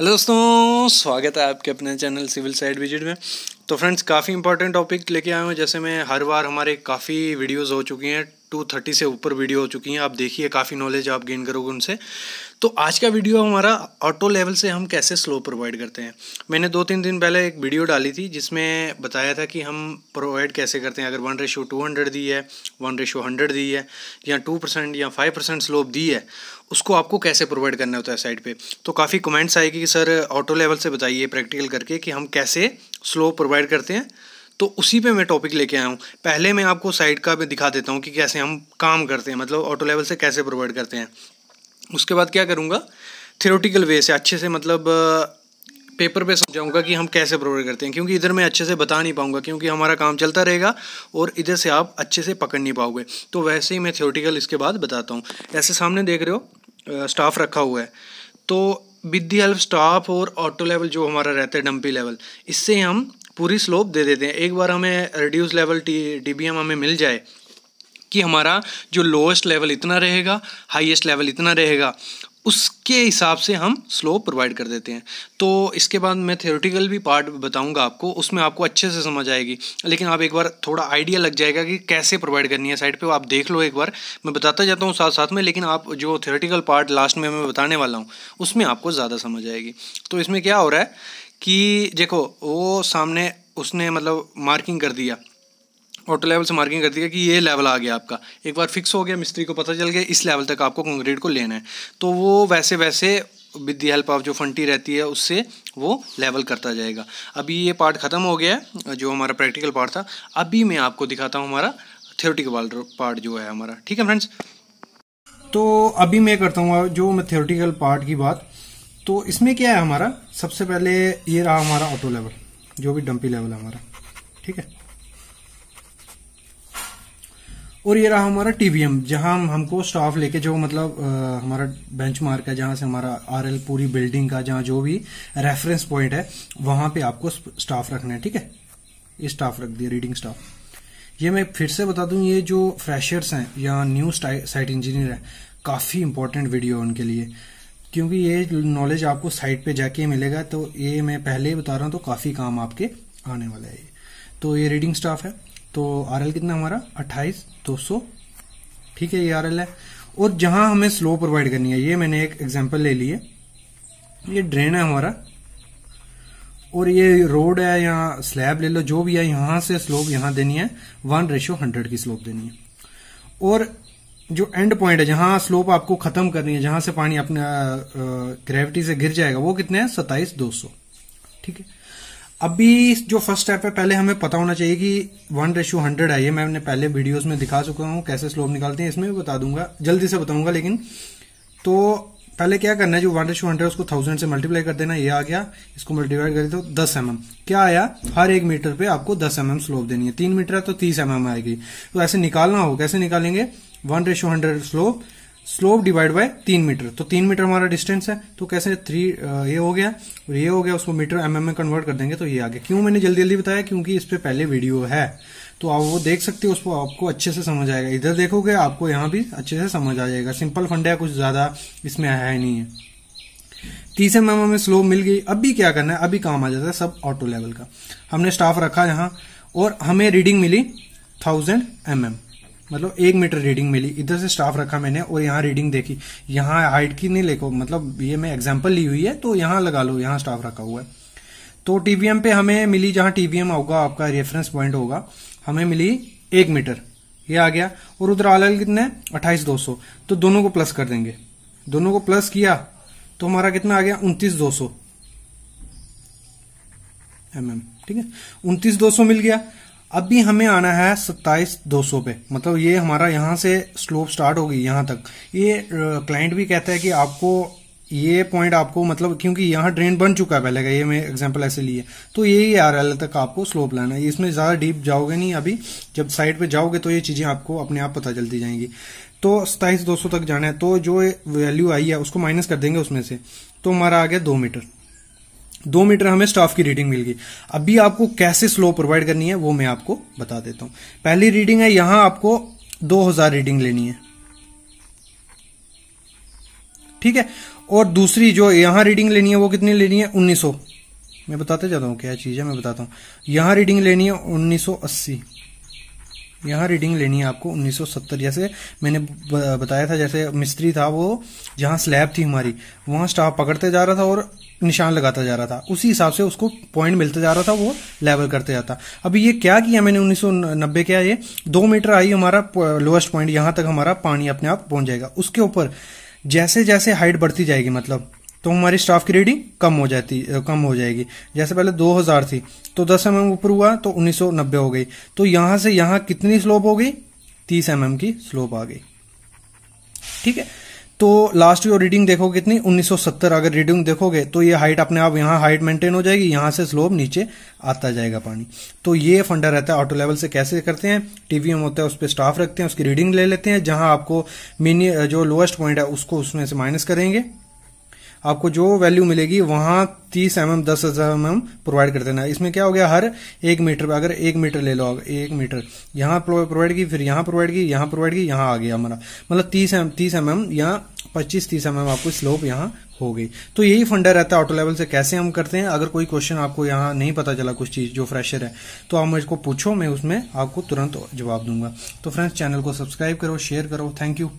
Hello दोस्तों दोस्तों स्वागत है आपके अपने चैनल सिविल साइड विजिट में तो फ्रेंड्स काफ़ी इंपॉर्टेंट टॉपिक लेके आया हूँ जैसे मैं हर बार हमारे काफ़ी वीडियोस हो चुकी हैं टू थर्टी से ऊपर वीडियो हो चुकी हैं आप देखिए काफ़ी नॉलेज आप गेन करोगे उनसे तो आज का वीडियो हमारा ऑटो लेवल से हम कैसे स्लो प्रोवाइड करते हैं मैंने दो तीन दिन पहले एक वीडियो डाली थी जिसमें बताया था कि हम प्रोवाइड कैसे करते हैं अगर वन रेशो टू हंड्रेड दी है वन रेशो हंड्रेड दी है या टू परसेंट या फाइव परसेंट स्लोप दी है उसको आपको कैसे प्रोवाइड करना होता है साइड पे तो काफ़ी कमेंट्स आएगी कि सर ऑटो लेवल एग्जाम्पल से बताइए प्रैक्टिकल करके कि हम कैसे स्लो प्रोवाइड करते हैं तो उसी पे मैं टॉपिक लेके आया हूँ पहले मैं आपको साइड का भी दिखा देता हूँ कि कैसे हम काम करते हैं मतलब ऑटो लेवल से कैसे प्रोवाइड करते हैं उसके बाद क्या करूँगा थियोटिकल वे से अच्छे से मतलब पेपर पे समझाऊंगा कि हम कैसे प्रोवाइड करते हैं क्योंकि इधर मैं अच्छे से बता नहीं पाऊंगा क्योंकि हमारा काम चलता रहेगा और इधर से आप अच्छे से पकड़ नहीं पाओगे तो वैसे ही मैं थियोटिकल इसके बाद बताता हूँ ऐसे सामने देख रहे हो स्टाफ रखा हुआ है तो विद दी हेल्प स्टॉप और ऑटो लेवल जो हमारा रहता है डम्पी लेवल इससे हम पूरी स्लोप दे देते हैं एक बार हमें रिड्यूस लेवल टी डी हमें मिल जाए कि हमारा जो लोएस्ट लेवल इतना रहेगा हाईएस्ट लेवल इतना रहेगा उसके हिसाब से हम स्लो प्रोवाइड कर देते हैं तो इसके बाद मैं थ्योरेटिकल भी पार्ट बताऊंगा आपको उसमें आपको अच्छे से समझ आएगी लेकिन आप एक बार थोड़ा आइडिया लग जाएगा कि कैसे प्रोवाइड करनी है साइड पे आप देख लो एक बार मैं बताता जाता हूँ साथ साथ में लेकिन आप जो थ्योरेटिकल पार्ट लास्ट में मैं बताने वाला हूँ उसमें आपको ज़्यादा समझ आएगी तो इसमें क्या हो रहा है कि देखो वो सामने उसने मतलब मार्किंग कर दिया ऑटो तो लेवल से मार्किंग कर दिया कि ये लेवल आ गया आपका एक बार फिक्स हो गया मिस्त्री को पता चल गया इस लेवल तक आपको कंक्रीट को लेना है तो वो वैसे वैसे विद दी हेल्प ऑफ जो फंटी रहती है उससे वो लेवल करता जाएगा अभी ये पार्ट ख़त्म हो गया है जो हमारा प्रैक्टिकल पार्ट था अभी मैं आपको दिखाता हूँ हमारा वाल पार्ट जो है हमारा ठीक है फ्रेंड्स तो अभी मैं करता हूँ जो मैं थ्योरेटिकल पार्ट की बात तो इसमें क्या है हमारा सबसे पहले ये रहा हमारा ऑटो लेवल जो भी डंपी लेवल है हमारा ठीक है और ये रहा हमारा टीवीएम जहां हमको स्टाफ लेके जो मतलब आ, हमारा बेंच मार्क है जहां से हमारा आरएल पूरी बिल्डिंग का जहां जो भी रेफरेंस पॉइंट है वहां पे आपको स्टाफ रखना है ठीक है ये स्टाफ रख दिया रीडिंग स्टाफ ये मैं फिर से बता दूं ये जो फ्रेशर्स हैं या न्यू साइट इंजीनियर है काफी इंपॉर्टेंट वीडियो उनके लिए क्योंकि ये नॉलेज आपको साइट पे जाके मिलेगा तो ये मैं पहले ही बता रहा हूँ तो काफी काम आपके आने वाला है तो ये रीडिंग स्टाफ है तो आर एल कितना हमारा अट्ठाईस दो सौ ठीक है ये आर एल है और जहां हमें स्लो प्रोवाइड करनी है ये मैंने एक एग्जाम्पल ले ली है ये ड्रेन है हमारा और ये रोड है यहाँ स्लैब ले लो जो भी है यहां से स्लोप यहां देनी है वन रेशियो हंड्रेड की स्लोप देनी है और जो एंड पॉइंट है जहां स्लोप आपको खत्म करनी है जहां से पानी अपने ग्रेविटी से गिर जाएगा वो कितने हैं सताइस दो सौ ठीक है अभी जो फर्स्ट स्टेप है पहले हमें पता होना चाहिए कि वन रेशू हंड्रेड है ये मैंने पहले वीडियोस में दिखा चुका हूँ कैसे स्लोप निकालते हैं इसमें भी बता दूंगा जल्दी से बताऊंगा लेकिन तो पहले क्या करना है जो वन रेशू हंड्रेड उसको थाउजेंड से मल्टीप्लाई कर देना ये आ गया इसको मल्टीप्लाई दे तो दस एम mm. क्या आया हर एक मीटर पे आपको दस एम mm स्लोप देनी है तीन मीटर है तो तीस एम mm आएगी तो ऐसे निकालना हो कैसे निकालेंगे one ratio hundred slope slope divide by तीन मीटर तो तीन मीटर हमारा डिस्टेंस है तो कैसे थ्री ये हो गया और ये हो गया उसको मीटर एमएम में कन्वर्ट कर देंगे तो ये आ गया क्यों मैंने जल्दी जल्दी बताया क्योंकि इस पर पहले वीडियो है तो आप वो देख सकते हो उसको आपको अच्छे से समझ आएगा इधर देखोगे आपको यहाँ भी अच्छे से समझ आ जाएगा सिंपल फंड है कुछ ज्यादा इसमें है नहीं है तीसरे एम हमें स्लोप मिल गई अभी क्या करना है अभी काम आ जाता है सब ऑटो लेवल का हमने स्टाफ रखा यहाँ और हमें रीडिंग मिली थाउजेंड एम mm. मतलब एक मीटर रीडिंग मिली इधर से स्टाफ रखा मैंने और यहाँ रीडिंग देखी यहाँ हाइट की नहीं लेको मतलब ये मैं एग्जाम्पल ली हुई है तो यहाँ लगा लो यहाँ स्टाफ रखा हुआ है तो टीवीएम पे हमें मिली जहाँ टीवीएम होगा आपका रेफरेंस पॉइंट होगा हमें मिली एक मीटर ये आ गया और उधर आल कितने अट्ठाईस दो सौ तो दोनों को प्लस कर देंगे दोनों को प्लस किया तो हमारा कितना आ गया उन्तीस दो सौ एम ठीक है उनतीस दो सौ मिल गया अब भी हमें आना है सत्ताईस दो सौ पे मतलब ये हमारा यहाँ से स्लोप स्टार्ट होगी यहाँ तक ये क्लाइंट भी कहता है कि आपको ये पॉइंट आपको मतलब क्योंकि यहाँ ड्रेन बन चुका है पहले का ये मैं एग्जांपल ऐसे लिए तो यही आर एल तक आपको स्लोप लाना है इसमें ज़्यादा डीप जाओगे नहीं अभी जब साइड पे जाओगे तो ये चीज़ें आपको अपने आप पता चलती जाएंगी तो सताइस दो सौ तक जाना है तो जो वैल्यू आई है उसको माइनस कर देंगे उसमें से तो हमारा आ गया दो मीटर दो मीटर हमें स्टाफ की रीडिंग मिल गई अभी आपको कैसे स्लो प्रोवाइड करनी है वो मैं आपको बता देता हूं पहली रीडिंग है यहां आपको दो हजार रीडिंग लेनी है ठीक है और दूसरी जो यहां रीडिंग लेनी है वो कितनी लेनी है उन्नीस मैं बताते जाता हूं क्या चीज़ है मैं बताता हूं यहां रीडिंग लेनी है उन्नीस सौ अस्सी यहाँ रीडिंग लेनी है आपको 1970 जैसे मैंने बताया था जैसे मिस्त्री था वो जहाँ स्लैब थी हमारी वहाँ स्टाफ पकड़ते जा रहा था और निशान लगाता जा रहा था उसी हिसाब से उसको पॉइंट मिलता जा रहा था वो लेवल करते जाता अभी ये क्या किया मैंने 1990 क्या ये दो मीटर आई हमारा लोएस्ट पॉइंट यहाँ तक हमारा पानी अपने आप पहुंच जाएगा उसके ऊपर जैसे जैसे हाइट बढ़ती जाएगी मतलब तो हमारी स्टाफ की रीडिंग कम हो जाती कम हो जाएगी जैसे पहले 2000 थी तो 10 एम ऊपर हुआ तो 1990 हो गई तो यहां से यहां कितनी स्लोप हो गई 30 एम की स्लोप आ गई ठीक है तो लास्ट जो रीडिंग देखो कितनी 1970 अगर रीडिंग देखोगे तो ये हाइट अपने आप यहां हाइट मेंटेन हो जाएगी यहां से स्लोप नीचे आता जाएगा पानी तो ये फंडा रहता है ऑटो लेवल से कैसे करते हैं टीवीएम होता है उस पर स्टाफ रखते हैं उसकी रीडिंग ले लेते हैं जहां आपको मिनी जो लोएस्ट पॉइंट है उसको उसमें से माइनस करेंगे आपको जो वैल्यू मिलेगी वहां तीस एम mm, एम दस हजार एम एम प्रोवाइड कर देना इसमें क्या हो गया हर एक मीटर अगर एक मीटर ले लो एक मीटर यहाँ प्रोवाइड की फिर यहाँ प्रोवाइड की यहाँ प्रोवाइड की यहाँ आ गया हमारा मतलब तीस एम mm, तीस एम mm एम यहाँ पच्चीस तीस एम एम आपको स्लोप यहाँ हो गई तो यही फंडा रहता है ऑटो लेवल से कैसे हम करते हैं अगर कोई क्वेश्चन आपको यहाँ नहीं पता चला कुछ चीज जो फ्रेशर है तो आप मुझको पूछो मैं उसमें आपको तुरंत जवाब दूंगा तो फ्रेंड्स चैनल को सब्सक्राइब करो शेयर करो थैंक यू